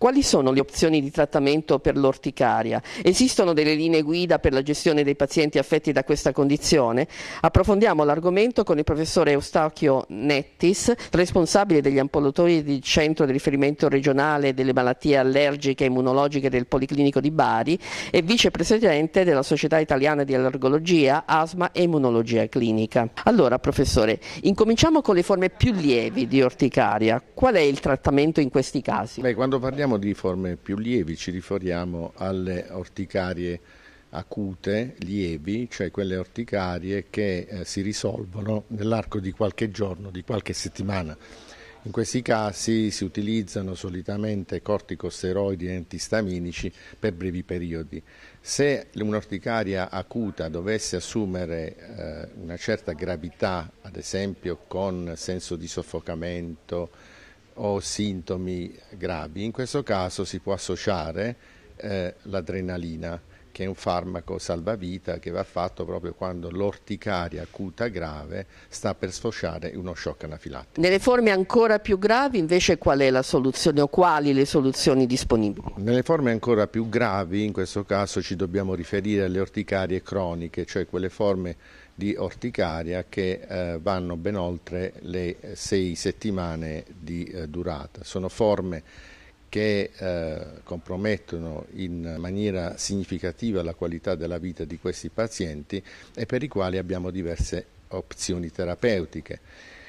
Quali sono le opzioni di trattamento per l'orticaria? Esistono delle linee guida per la gestione dei pazienti affetti da questa condizione? Approfondiamo l'argomento con il professore Eustachio Nettis, responsabile degli ampolatori del Centro di riferimento regionale delle malattie allergiche e immunologiche del Policlinico di Bari e vicepresidente della Società Italiana di Allergologia, Asma e Immunologia Clinica. Allora, professore, incominciamo con le forme più lievi di orticaria. Qual è il trattamento in questi casi? Beh, quando parliamo parliamo di forme più lievi, ci riferiamo alle orticarie acute, lievi, cioè quelle orticarie che eh, si risolvono nell'arco di qualche giorno, di qualche settimana. In questi casi si utilizzano solitamente corticosteroidi e antistaminici per brevi periodi. Se un'orticaria acuta dovesse assumere eh, una certa gravità, ad esempio con senso di soffocamento, o sintomi gravi. In questo caso si può associare eh, l'adrenalina, che è un farmaco salvavita che va fatto proprio quando l'orticaria acuta grave sta per sfociare uno shock anafilattico. Nelle forme ancora più gravi invece qual è la soluzione o quali le soluzioni disponibili? Nelle forme ancora più gravi in questo caso ci dobbiamo riferire alle orticarie croniche, cioè quelle forme di orticaria che eh, vanno ben oltre le eh, sei settimane di eh, durata. Sono forme che eh, compromettono in maniera significativa la qualità della vita di questi pazienti e per i quali abbiamo diverse opzioni terapeutiche.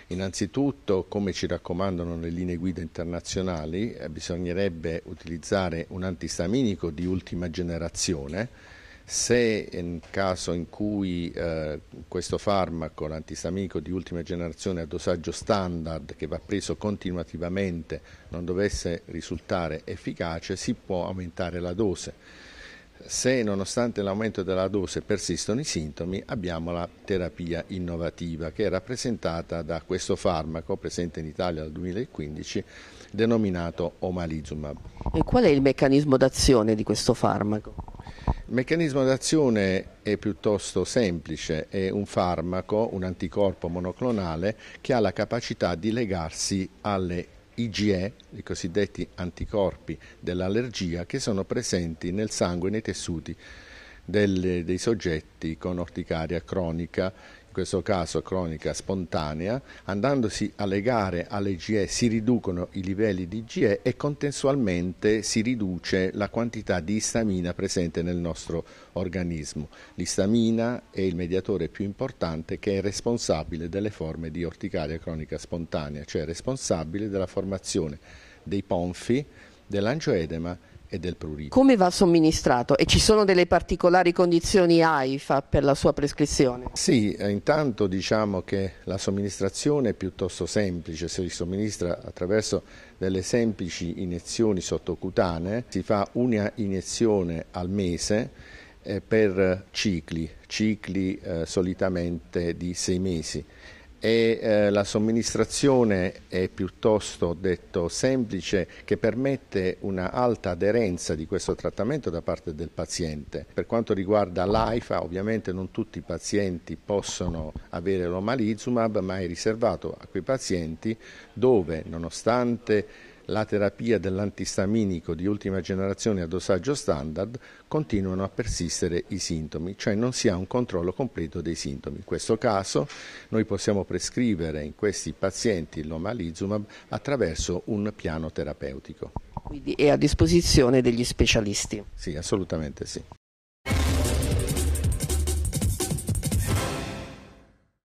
Innanzitutto, come ci raccomandano le linee guida internazionali, eh, bisognerebbe utilizzare un antistaminico di ultima generazione se in caso in cui eh, questo farmaco, l'antistamico di ultima generazione a dosaggio standard che va preso continuativamente non dovesse risultare efficace, si può aumentare la dose. Se nonostante l'aumento della dose persistono i sintomi, abbiamo la terapia innovativa che è rappresentata da questo farmaco presente in Italia dal 2015 denominato omalizumab. E qual è il meccanismo d'azione di questo farmaco? Il meccanismo d'azione è piuttosto semplice, è un farmaco, un anticorpo monoclonale che ha la capacità di legarsi alle IgE, i cosiddetti anticorpi dell'allergia, che sono presenti nel sangue e nei tessuti delle, dei soggetti con orticaria cronica in questo caso cronica spontanea, andandosi a legare alle GE si riducono i livelli di GE e contestualmente si riduce la quantità di istamina presente nel nostro organismo. L'istamina è il mediatore più importante che è responsabile delle forme di orticaria cronica spontanea, cioè responsabile della formazione dei ponfi, dell'angioedema e del prurito. Come va somministrato? E ci sono delle particolari condizioni AIFA per la sua prescrizione? Sì, eh, intanto diciamo che la somministrazione è piuttosto semplice, si somministra attraverso delle semplici iniezioni sottocutanee, si fa una iniezione al mese eh, per cicli, cicli eh, solitamente di sei mesi e eh, la somministrazione è piuttosto detto semplice che permette una alta aderenza di questo trattamento da parte del paziente. Per quanto riguarda l'AIFA ovviamente non tutti i pazienti possono avere l'omalizumab ma è riservato a quei pazienti dove nonostante la terapia dell'antistaminico di ultima generazione a dosaggio standard, continuano a persistere i sintomi, cioè non si ha un controllo completo dei sintomi. In questo caso noi possiamo prescrivere in questi pazienti l'omalizumab attraverso un piano terapeutico. Quindi è a disposizione degli specialisti? Sì, assolutamente sì.